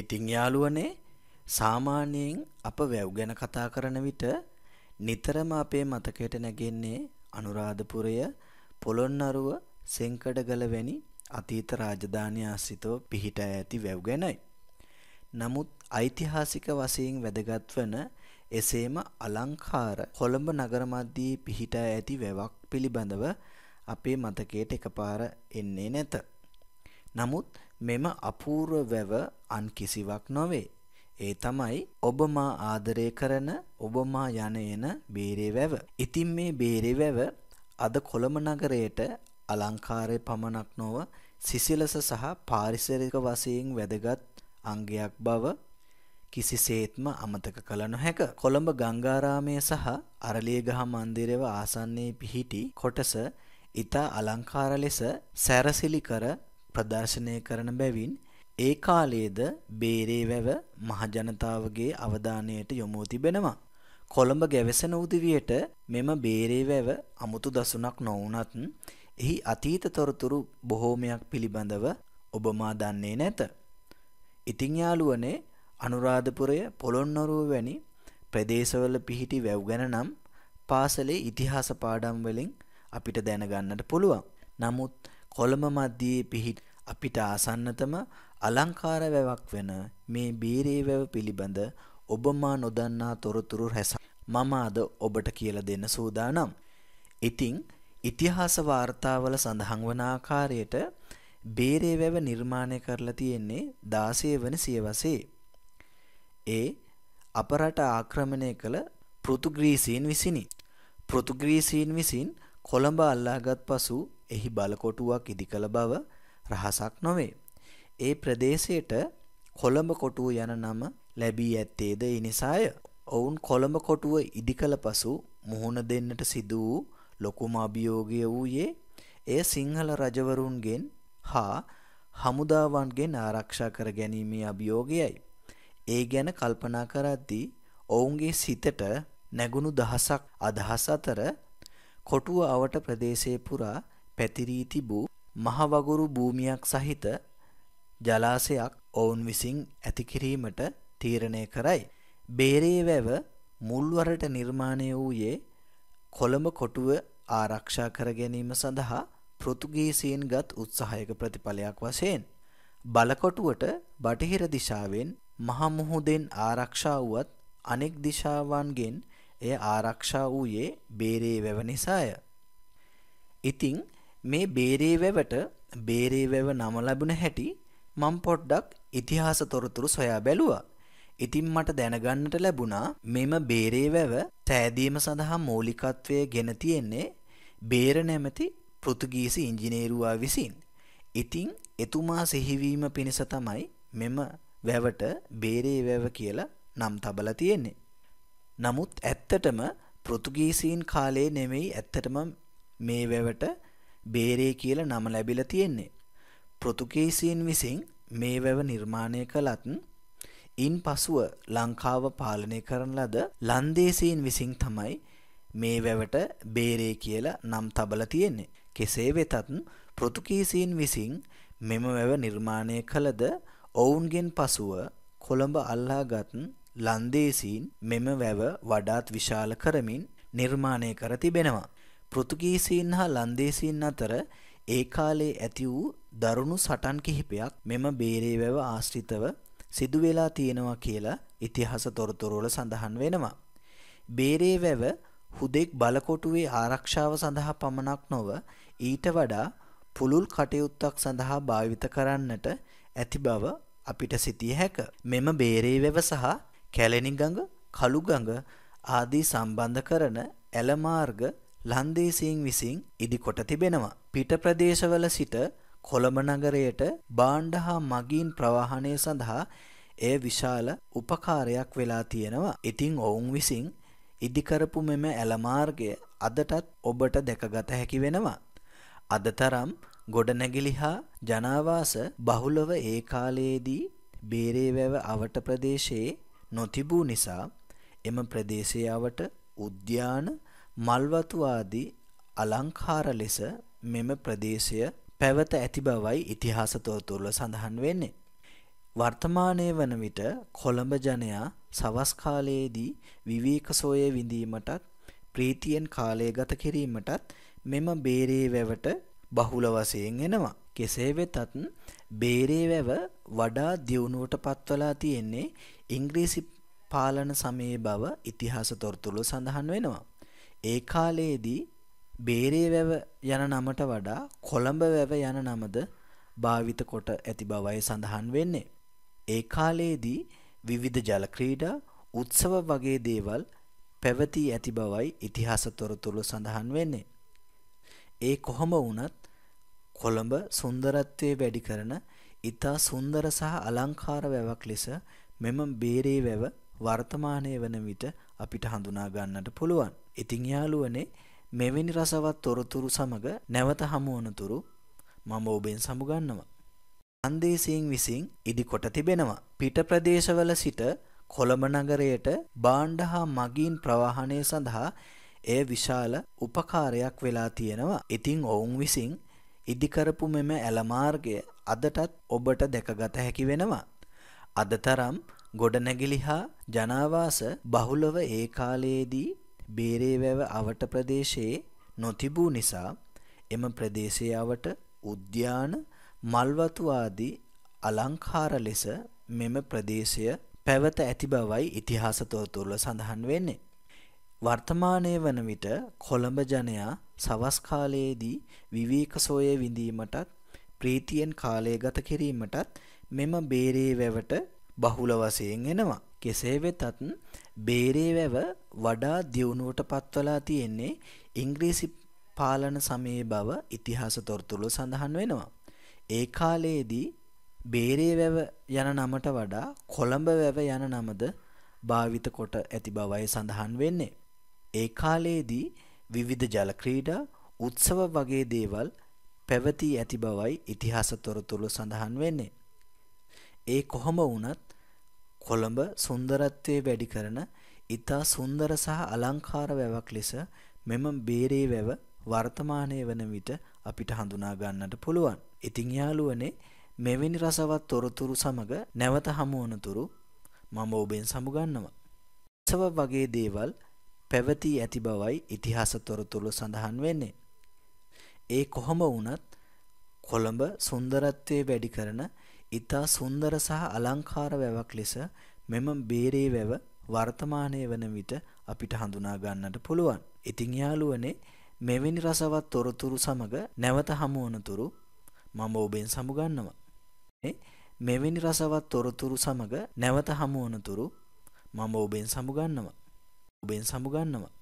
ඉතිං යාළුවනේ සාමාන්‍යයෙන් අප වැව් ගැන කතා කරන විට නිතරම අපේ මතකයට නැගෙන්නේ අනුරාධපුරය පොළොන්නරුව සෙංකඩගල වැනි අතීත රාජධානය ආශ්‍රිතව පිහිට ඇති වැව් ගැනයි. නමුත් ඓතිහාසික වශයෙන් වැදගත් වන එසේම අලංකාර කොළඹ නගරමධ්‍යයේ පිහිටා ඇති වැවක් පිළිබඳව අපේ මතකයට එකපාර එන්නේ නැත. නමුත් මෙම අපූර්ව වැව අන් කිසිවක් නොවේ. ඒ තමයි ඔබ මා ආදරය කරන ඔබ මා යන එන බේරේ වැව. ඉතින් මේ බේරේ වැව අද කොළඹ නගරයට අලංකාරය පමණක් නොව සිසිලස සහ පාරිසරික වශයෙන් වැදගත් අංගයක් බව කිසිසේත්ම අමතක කළ නොහැක. කොළඹ ගංගාරාමය සහ අරලියගහ මන්දිරව ආසන්නයේ පිහිටි කොටස ඊතා අලංකාර ලෙස සැරසිලි කර ප්‍රදර්ශනය කරන බැවින් ඒ කාලයේද බේරේ වැව මහජනතාවගේ අවධානයට යොමු තිබෙනවා. කොළඹ ගැවසෙන උදවියට මෙම බේරේ වැව අමුතු දසුණක් නොවුනත් එහි අතීත තොරතුරු බොහෝමයක් පිළිබඳව ඔබ මා දන්නේ නැත. ඉතින් යාළුවනේ අනුරාධපුරය පොළොන්නරුව වැනි ප්‍රදේශවල පිහිටි වැව් ගැන නම් පාසලේ ඉතිහාස පාඩම් වලින් අපිට දැනගන්නට පුළුවන්. නමුත් කොළඹ මධ්‍යයේ පිහිට අපිට ආසන්නතම අලංකාර වැවක් වෙන මේ බීරේ වැව පිළිබඳ ඔබ මා නොදන්නා තොරතුරු රැස මම අද ඔබට කියලා දෙන්න සූදානම්. ඉතින් ඉතිහාස වාර්තාවල සඳහන් වන ආකාරයට බේරේ වැව නිර්මාණය කරලා තියෙන්නේ 16 වන සියවසේ. ඒ අපරට ආක්‍රමණය කළ පෘතුගීසීන් විසිනි. පෘතුගීසීන් විසින් කොළඹ අල්ලාගත් පසු එහි බලකොටුවක් ඉදිකළ බව රහසක් නොවේ. ඒ ප්‍රදේශයට කොළඹ කොටුව යන නම ලැබී ඇත්තේද ඒ නිසාය. ඔවුන් කොළඹ කොටුව ඉදිකළ පසු මුහුණ දෙන්නට සිදු වූ ලොකුම අභියෝගය වූයේ එය සිංහල රජවරුන්ගෙන් හා හමුදාවන්ගෙන් ආරක්ෂා කර ගැනීමේ අභියෝගයයි. ඒ ගැන කල්පනා කරද්දී ඔවුන්ගේ සිතට නැගුණු දහසක් අදහස් අතර කොටුව අවට ප්‍රදේශය පුරා පැතිරී තිබූ මහවගුරු භූමියක් සහිත ජලාසයක් ඔවුන් විසින් ඇතිකිරීමට තීරණය කරයි. බේරේ වැව මුල්වරට නිර්මාණය වූයේ කොළඹ කොටුව ආරක්ෂා කර ගැනීම සඳහා පෘතුගීසීන් ගත් උත්සාහයක ප්‍රතිඵලයක් වශයෙන්. බලකොටුවට බටහිර දිශාවෙන් මහමුහුදෙන් ආරක්ෂා වුවත් අනෙක් දිශාවන්ගෙන් එය ආරක්ෂා වූයේ බේරේ වැව නිසාය. ඉතින් මේ බේරේ වැවට බේරේ වැව නම ලැබුණ හැටි මම පොඩ්ඩක් ඉතිහාස තොරතුරු සොයා බැලුවා. ඉතින් මට දැනගන්නට ලැබුණා මෙම බේරේ වැව තෑදීම සඳහා මූලිකත්වය ගෙන තියෙන්නේ බේර නැමැති පෘතුගීසි ඉංජිනේරුවා විසින්. ඉතිං එතුමා සිහිවීම පිණිස තමයි මෙම වැවට බේරේ වැව කියලා නම් තබල තියෙන්නේ. නමුත් ඇත්තටම පෘතුගීසීන් කාලේ නෙමෙයි ඇත්තටම මේ වැවට බේරේ කියලා නම ලැබිලා තියෙන්නේ. පෘතුගීසීන් විසින් මේ වැව නිර්මාණය කළත් ඉන් පසුව ලංකාව පාලනය කරන ලද ලන්දේසීන් විසින් තමයි මේ වැවට බේරේ කියලා නම් තබල තියෙන්නේ. කෙසේ වෙතත් පෘතුගීසීන් විසින් මෙම වැව නිර්මාණය කළද ඔවුන්ගෙන් පසුව කොළඹ අල්ලාගත් ලන්දේසීන් මෙම වැව වඩාත් විශාල කරමින් නිර්මාණය කර තිබෙනවා. පෘතුගීසීන් හා ලන්දේසීන් අතර ඒ කාලේ ඇති වූ දරුණු සටන් කිහිපයක් මෙම බේරේ වැව ආශ්‍රිතව සිදුවෙලා තියෙනවා කියලා ඉතිහාස තොරතුරුවල සඳහන් වෙනවා. බේරේ වැව හුදෙක් බලකොටුවේ ආරක්ෂාව සඳහා පමණක් නොව ඊට වඩා පුළුල් කටයුත්තක් සඳහා භාවිත කරන්නට ඇති බව අපිට සිතිය හැක. මෙම බේරේ වැව සහ කැලෙනි ගඟ, කළු ගඟ ආදී සම්බන්ධ කරන ඇල මාර්ග ලන්දේසීන් විසින් ඉදිකොට තිබෙනවා. පිට ප්‍රදේශවල සිට කොළඹ නගරයට බාණ්ඩ හා මගීන් ප්‍රවාහනය සඳහා එය විශාල උපකාරයක් වෙලා තියෙනවා. ඉතිං ඔවුන් විසින් ඉදිකරපු මෙම ඇලමාර්ගය අදටත් ඔබට දැකගත හැකි වෙනවා. අද තරම් ගොඩනැගිලි හා ජනාවාස බහුලව ඒ කාලයේදී බේරේවැව අවට ප්‍රදේශයේ නොතිබූ නිසා එම ප්‍රදේශයාවට උද්‍යාන මල්වතු ආදී අලංකාර ලෙස මෙම ප්‍රදේශය පැවත ඇති බවයි ඉතිහාස තොරතුරුල සඳහන් වෙන්නේ. වර්තමානයේ වන විට කොළඹ ජනයා සවස් කාලයේදී විවේක සෝය විඳීමටත් ප්‍රීතියෙන් කාලය ගත කිරීමටත් මෙම බේරේ වැවට බහුල වශයෙන් එනවා. කෙසේ වෙතත් බේරේ වැව වඩා දියුණුවට පත්වලා තියෙන්නේ ඉංග්‍රීසි පාලන සමයේ බව ඉතිහාස තොරතුරු සඳහන් වෙනවා. ඒ කාලයේදී බේරේ වැව යන නමට වඩා කොළඹ වැව යන නමද භාවිත කොට ඇති බවයි සඳහන් වෙන්නේ. ඒ කාලයේදී විවිධ ජල ක්‍රීඩා උත්සව වගේ දේවල් පැවතී ඇති බවයි ඉතිහාස තොරතුරු සඳහන් වෙන්නේ. ඒ කොහොම වුණත් කොළඹ සුන්දරත්වය වැඩි කරන ඉතා සුන්දර සහ අලංකාර වැවක් ලෙස මෙම බේරේ වැව වර්තමානය වන විට අපිට හඳුනා ගන්නට පුළුවන්. ඉතිං යාළුවනේ මෙවැනි රසවත් තොරතුරු සමග නැවත හමුවනතුරු මම ඔබෙන් සමුගන්නවා. අන්දේසියෙන් විසින් ඉදිකොට තිබෙනවා. පිට ප්‍රදේශවල සිට කොළඹ නගරයට බාණ්ඩ හා මගීන් ප්‍රවාහනය සඳහා එය විශාල උපකාරයක් වෙලා තියෙනවා. ඉතිං ඔවුන් විසින් ඉදිකරපු මෙම ඇලමාර්ගය අදටත් ඔබට දැකගත හැකි වෙනවා. අද තරම් ගොඩනැගිලි හා ජනාවාස බහුලව ඒ කාලයේදී බේරේවැව අවට ප්‍රදේශයේ නොතිබූ නිසා එම ප්‍රදේශයාවට උද්‍යාන මල්වතු ආදී අලංකාර ලෙස මෙම ප්‍රදේශය පැවත ඇති බවයි ඉතිහාස තොරතුරුල සඳහන් වෙන්නේ. වර්තමානයේ වන විට කොළඹ ජනයා සවස් කාලයේදී විවේක සෝය විඳීමටත් ප්‍රීතියෙන් කාලය ගත කිරීමටත් මෙම බේරේ වැවට බහුල වශයෙන් එනවා. කෙසේ වෙතත් බේරේ වැව වඩා දියුණුවට පත්වලා තියෙන්නේ ඉංග්‍රීසි පාලන සමයේ බව ඉතිහාස තොරතුරු සඳහන් වෙනවා. ඒ කාලයේදී බේරේ වැව යන නමට වඩා කොළඹ වැව යන නමද භාවිත කොට ඇති බවයි සඳහන් වෙන්නේ. ඒ කාලයේදී විවිධ ජල ක්‍රීඩා උත්සව වගේ දේවල් පැවතී ඇති බවයි ඉතිහාස තොරතුරු සඳහන් වෙන්නේ. ඒ කොහොම වුණත් කොළඹ සුන්දරත්වය වැඩි කරන ඉතා සුන්දර සහ අලංකාර වැවක් ලෙස මෙම බේරේ වැව වර්තමානය වන විට අපිට හඳුනා ගන්නට පුළුවන්. ඉතිං යාළුවනේ මෙවැනි රසවත් තොරතුරු සමග නැවත හමුවනතුරු මම ඔබෙන් සමුගන්නවා. සව වගේ දේවල් පැවතී ඇති බවයි ඉතිහාස තොරතුරු සඳහන් වෙන්නේ. ඒ කොහොම වුණත් කොළඹ සුන්දරත්වය වැඩි කරන ඉතා සුන්දර සහ අලංකාර වැවක් ලෙස මෙම බේරේ වැව වර්තමානය වන විට අපිට හඳුනා ගන්නට පුළුවන්. ඉතිං යාලුවනේ මෙවැනි රසවත් තොරතුරු සමඟ නැවත හමුවනතුරු මම ඔබෙන් සමුගන්නවා. මෙවැනි රසවත් තොරතුරු සමඟ නැවත හමුවනතුරු මම ඔබෙන් සමුගන්නවා. ඔබෙන් සමු ගන්නවා